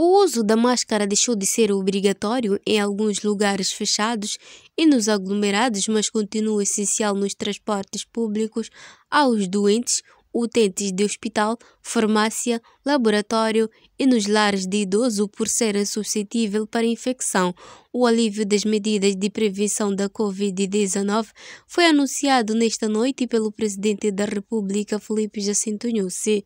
O uso da máscara deixou de ser obrigatório em alguns lugares fechados e nos aglomerados, mas continua essencial nos transportes públicos aos doentes, utentes de hospital, farmácia, laboratório e nos lares de idoso por ser suscetível para infecção. O alívio das medidas de prevenção da Covid-19 foi anunciado nesta noite pelo Presidente da República, Felipe Jacinto Nussi.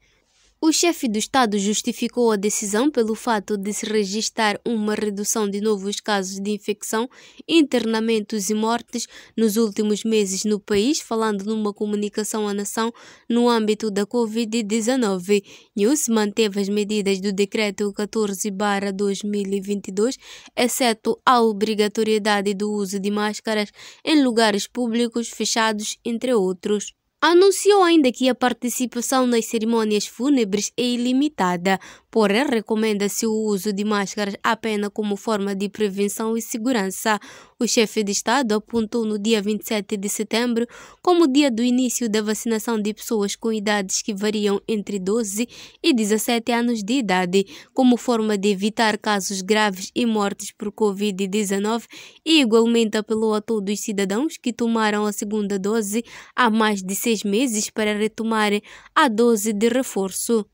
O chefe do Estado justificou a decisão pelo fato de se registrar uma redução de novos casos de infecção, internamentos e mortes nos últimos meses no país, falando numa comunicação à nação no âmbito da Covid-19. News manteve as medidas do Decreto 14-2022, exceto a obrigatoriedade do uso de máscaras em lugares públicos fechados, entre outros. Anunciou ainda que a participação nas cerimônias fúnebres é ilimitada, Porém, recomenda-se o uso de máscaras apenas como forma de prevenção e segurança. O chefe de Estado apontou no dia 27 de setembro como dia do início da vacinação de pessoas com idades que variam entre 12 e 17 anos de idade, como forma de evitar casos graves e mortes por Covid-19 e igualmente apelou a todos os cidadãos que tomaram a segunda dose há mais de seis meses para retomarem a dose de reforço.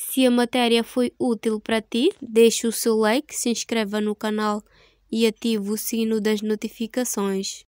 Se a matéria foi útil para ti, deixe o seu like, se inscreva no canal e ative o sino das notificações.